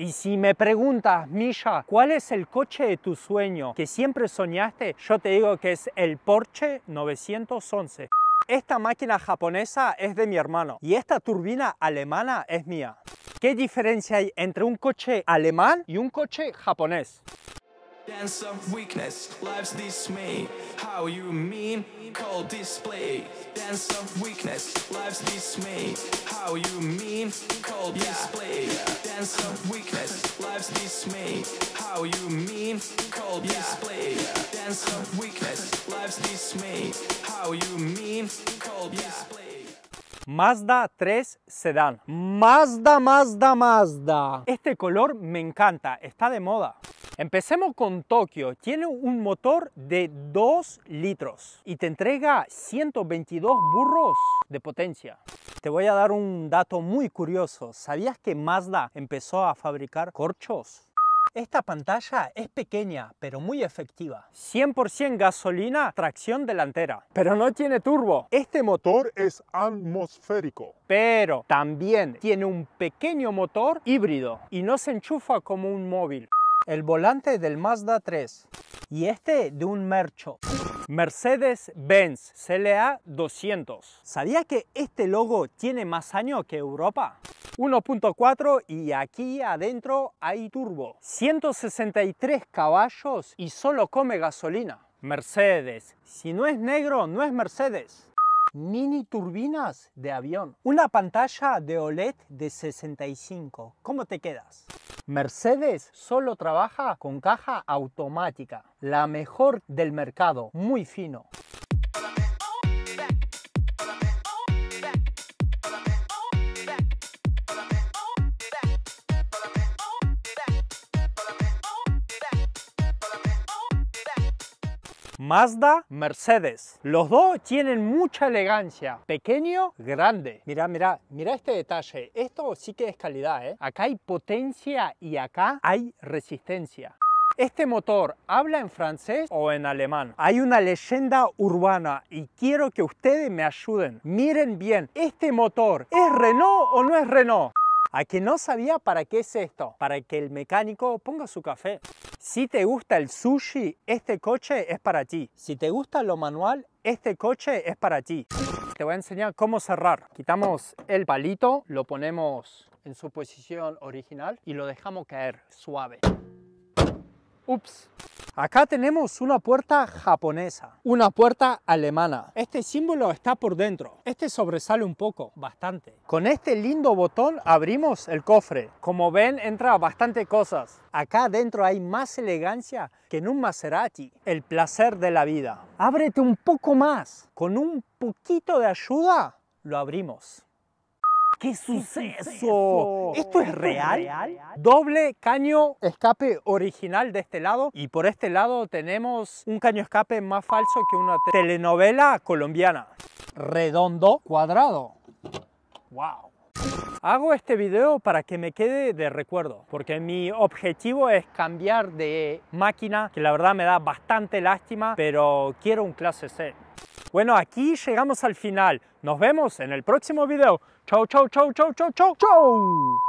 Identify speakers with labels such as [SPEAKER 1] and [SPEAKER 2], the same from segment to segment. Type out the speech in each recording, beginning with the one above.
[SPEAKER 1] Y si me preguntas, Misha, ¿cuál es el coche de tu sueño que siempre soñaste? Yo te digo que es el Porsche 911. Esta máquina japonesa es de mi hermano y esta turbina alemana es mía. ¿Qué diferencia hay entre un coche alemán y un coche japonés? display Mazda 3 Sedan. Mazda, Mazda, Mazda. Este color me encanta, está de moda. Empecemos con Tokio. Tiene un motor de 2 litros y te entrega 122 burros de potencia. Te voy a dar un dato muy curioso. ¿Sabías que Mazda empezó a fabricar corchos esta pantalla es pequeña, pero muy efectiva. 100% gasolina, tracción delantera. Pero no tiene turbo. Este motor es atmosférico. Pero también tiene un pequeño motor híbrido y no se enchufa como un móvil. El volante del Mazda 3 y este de un Mercho. Mercedes-Benz CLA 200. ¿Sabía que este logo tiene más años que Europa? 1.4 y aquí adentro hay turbo. 163 caballos y solo come gasolina. Mercedes. Si no es negro, no es Mercedes. Mini turbinas de avión. Una pantalla de OLED de 65. ¿Cómo te quedas? Mercedes solo trabaja con caja automática. La mejor del mercado. Muy fino. Mazda, Mercedes. Los dos tienen mucha elegancia. Pequeño, grande. Mira, mira, mira este detalle. Esto sí que es calidad, ¿eh? Acá hay potencia y acá hay resistencia. Este motor habla en francés o en alemán. Hay una leyenda urbana y quiero que ustedes me ayuden. Miren bien, ¿este motor es Renault o no es Renault? A que no sabía para qué es esto, para que el mecánico ponga su café. Si te gusta el sushi, este coche es para ti. Si te gusta lo manual, este coche es para ti. Te voy a enseñar cómo cerrar. Quitamos el palito, lo ponemos en su posición original y lo dejamos caer suave. Ups. Acá tenemos una puerta japonesa, una puerta alemana. Este símbolo está por dentro. Este sobresale un poco, bastante. Con este lindo botón abrimos el cofre. Como ven, entra bastante cosas. Acá dentro hay más elegancia que en un Maserati. El placer de la vida. Ábrete un poco más. Con un poquito de ayuda, lo abrimos. ¿Qué, suceso? ¿Esto es real? Doble caño escape original de este lado y por este lado tenemos un caño escape más falso que una telenovela colombiana. Redondo, cuadrado. ¡Wow! Hago este video para que me quede de recuerdo, porque mi objetivo es cambiar de máquina, que la verdad me da bastante lástima, pero quiero un clase C. Bueno, aquí llegamos al final. Nos vemos en el próximo video. Chau, chau, chau, chau, chau, chau,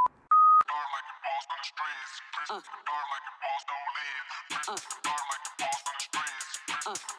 [SPEAKER 1] uh.